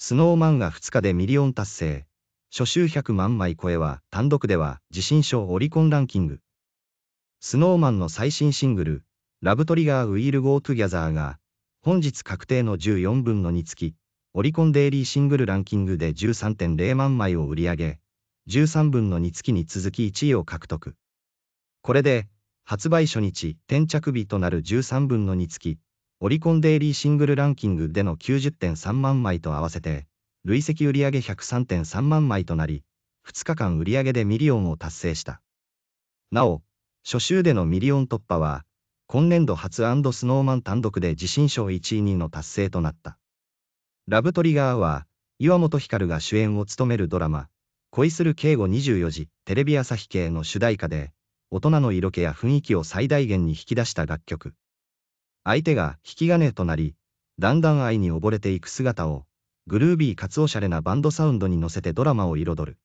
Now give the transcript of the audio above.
スノーマンが2日でミリオン達成。初週100万枚超えは単独では自信賞オリコンランキング。スノーマンの最新シングル、ラブトリガーウィールゴートゥギャザーが、本日確定の14分の2付オリコンデイリーシングルランキングで13.0万枚を売り上げ、13分の2月に続き1位を獲得。これで、発売初日、転着日となる13分の2月、オリコンデイリーシングルランキングでの90.3万枚と合わせて、累積売上103.3万枚となり、2日間売上でミリオンを達成した。なお、初週でのミリオン突破は、今年度初スノーマン単独で自身賞1位2の達成となった。ラブトリガーは、岩本光が主演を務めるドラマ、恋する敬語24時、テレビ朝日系の主題歌で、大人の色気や雰囲気を最大限に引き出した楽曲。相手が引き金となり、だんだん愛に溺れていく姿を、グルービーかつおしゃれなバンドサウンドに乗せてドラマを彩る。